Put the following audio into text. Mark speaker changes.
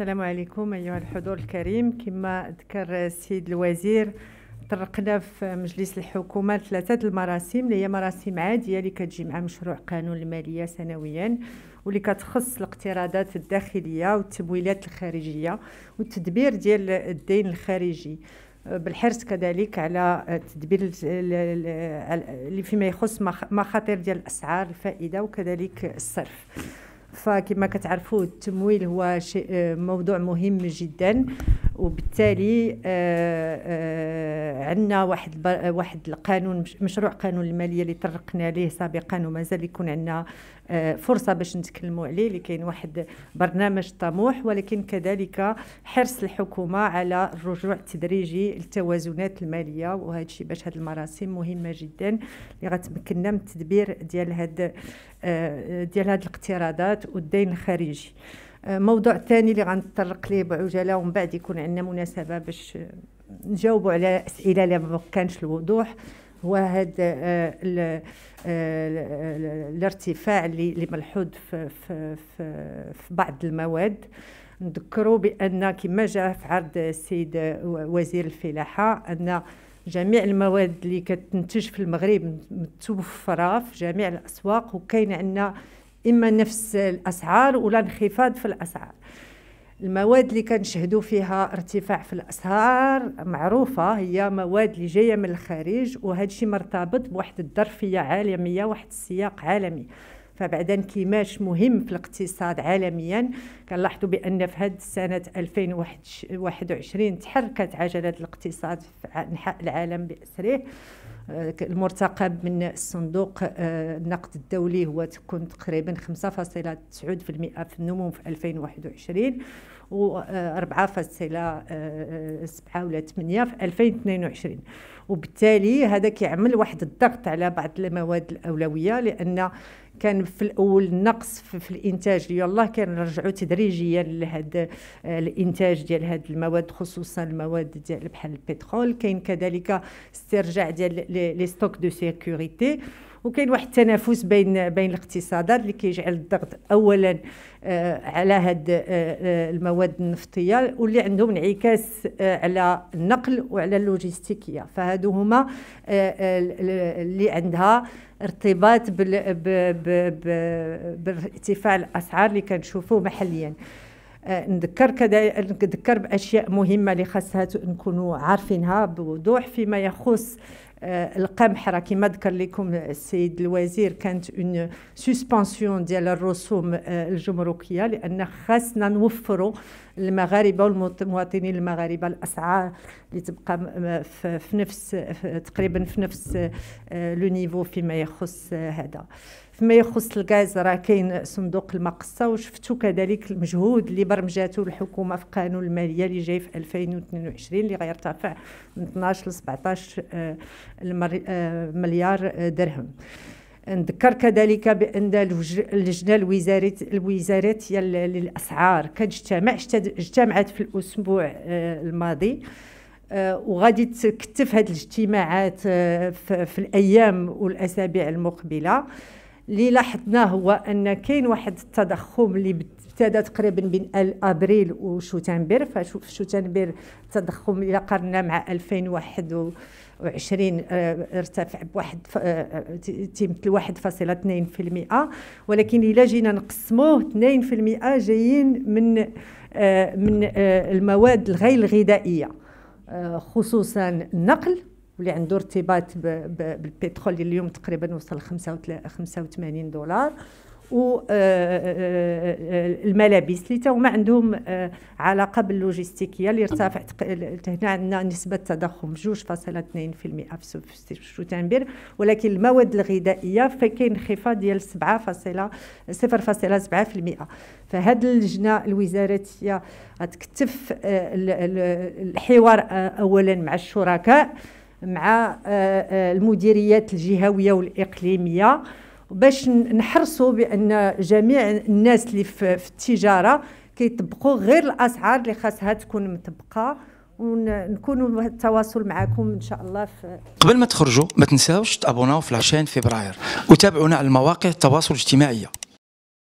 Speaker 1: السلام عليكم أيها الحضور الكريم كما ذكر السيد الوزير طرقنا في مجلس الحكومة ثلاثة المراسم اللي هي مراسم عادية اللي كتجي مع مشروع قانون المالية سنويا واللي كتخص الاقتراضات الداخلية والتمويلات الخارجية والتدبير ديال الدين الخارجي بالحرص كذلك على تدبير اللي فيما يخص مخاطر ديال الاسعار الفائده وكذلك الصرف فكما كتعرفوا التمويل هو شيء آه، موضوع مهم جدا وبالتالي آه، آه، عندنا واحد واحد القانون مشروع قانون الماليه اللي طرقنا ليه سابقا ومازال يكون عندنا آه، فرصه باش نتكلموا عليه اللي كاين واحد برنامج طموح ولكن كذلك حرص الحكومه على الرجوع التدريجي للتوازنات الماليه وهذا الشيء باش هذه المراسم مهمه جدا اللي غتمكننا من التدبير ديال هاد ديال هاد الاقتراضات والدين الخارجي موضوع ثاني اللي غنتطرق ليه بعجاله ومن بعد يكون عندنا مناسبه باش نجاوبوا على اسئله اللي ما كانش الوضوح هو هذا آه، آه، آه، الارتفاع اللي ملحوظ في, في, في بعض المواد نذكروا بان كما جاء في عرض السيد وزير الفلاحه ان جميع المواد اللي كتنتج في المغرب متوفره في جميع الاسواق وكاين عندنا اما نفس الاسعار ولا انخفاض في الاسعار المواد اللي كنشهدوا فيها ارتفاع في الاسعار معروفه هي مواد اللي جايه من الخارج وهذا الشيء مرتبط بواحد الظرفيه عالميه واحد السياق عالمي فبعد انكماش مهم في الاقتصاد عالميا كنلاحظوا بان في هذه السنه 2021 تحركت عجله الاقتصاد في انحاء العالم باسره آه، المرتقب من الصندوق آه، النقد الدولي هو تكون تقريبا 5.9% في النمو في 2021 و 4.7 آه، ولا 8 في 2022 وبالتالي هذا كيعمل واحد الضغط على بعض المواد الاولويه لان كان في الاول نقص في, الانتاج يلاه كان رجعوا تدريجيا لهذا الانتاج ديال هذه المواد خصوصا المواد ديال بحال البترول كاين كذلك استرجاع ديال لي ستوك دو سيكوريتي وكاين واحد التنافس بين بين الاقتصادات اللي كيجعل الضغط اولا آه، على هاد آه، آه، المواد النفطيه واللي عندهم انعكاس على النقل وعلى اللوجستيكيه فهادو هما اللي عندها ارتباط بارتفاع الاسعار اللي كنشوفوه محليا نذكر كذا نذكر باشياء مهمه اللي خاصها نكونوا عارفينها بوضوح فيما يخص Euh, القمح راه كما ذكر لكم السيد الوزير كانت اون سسبنسيون ديال الرسوم آه، الجمركيه لان خاصنا نوفروا المغاربه والمواطنين المغاربه الاسعار اللي تبقى آه، في نفس تقريبا في نفس آه، لو نيفو فيما يخص هذا فيما يخص الغاز راه كاين صندوق المقصه وشفتوا كذلك المجهود اللي برمجته الحكومه في قانون الماليه اللي جاي في 2022 اللي غيرتفع من 12 ل 17 آه، مليار درهم نذكر كذلك بان اللجنه الوزاريه الوزارات للاسعار كتجتمع اجتمعت في الاسبوع آه، الماضي آه، وغادي تكتف هذه الاجتماعات في الايام والاسابيع المقبله اللي لاحظناه هو ان كاين واحد التضخم اللي ابتدى تقريبا بين ابريل وشتنبر فشتنبر التضخم الى قارنا مع 2021 20 آه، ارتفع بواحد آه، آه، تيمثل واحد فاصلة اثنين في المئة ولكن إلا جينا نقسموه اثنين في المئة جايين من من المواد الغير الغذائية خصوصا النقل واللي عنده ارتباط بالبترول اللي اليوم تقريبا وصل 85 دولار و آه، آه، آه، الملابس اللي هما عندهم علاقه باللوجيستيكيه اللي ارتفع هنا عندنا نسبه تضخم 2.2% في سبتمبر ولكن المواد الغذائيه فكاين انخفاض ديال 7.0.7% فهاد اللجنه الوزاراتيه غتكتف الحوار اولا مع الشركاء مع آه، آه، المديريات الجهويه والاقليميه باش نحرصوا بان جميع الناس اللي في التجاره كيطبقوا غير الاسعار اللي خاصها تكون مطبقه ونكونوا التواصل معكم ان شاء الله في قبل ما تخرجوا ما تنساوش تابوناو في العشان فبراير وتابعونا على المواقع التواصل الاجتماعي